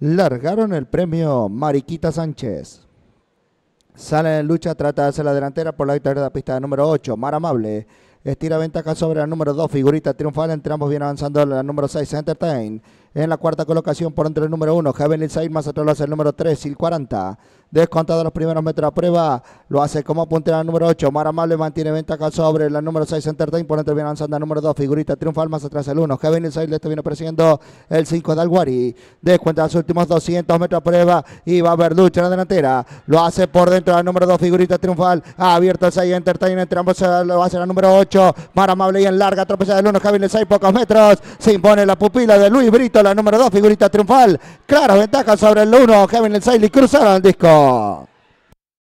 largaron el premio Mariquita Sánchez. Sale en lucha, trata de hacer la delantera por la victoria de la pista número 8, Mar Amable. Estira ventaja sobre la número 2, figurita triunfal. Entre ambos viene avanzando la número 6, Entertain. En la cuarta colocación por entre el número 1, Heavenly Side, más atrás el número 3, el 40. Descontado los primeros metros a prueba. Lo hace como puntera la número 8. Mara Amable mantiene ventaja sobre la número 6 Entertain. Por entre viene lanzando la número 2. Figurita triunfal más atrás el 1. Kevin el 6 le viene persiguiendo el 5 de Alguari. Descuenta los últimos 200 metros a prueba. Y va a haber lucha en la delantera. Lo hace por dentro la número 2. Figurita triunfal. Ha abierto el 6 Entertain. Entre ambos eh, lo hace la número 8. Mara Amable y en larga. tropeza del 1. Kevin el pocos metros. Se impone la pupila de Luis Brito. La número 2. Figurita triunfal. Claro, ventaja sobre el 1. Kevin el le cruzaron el disco. Raw.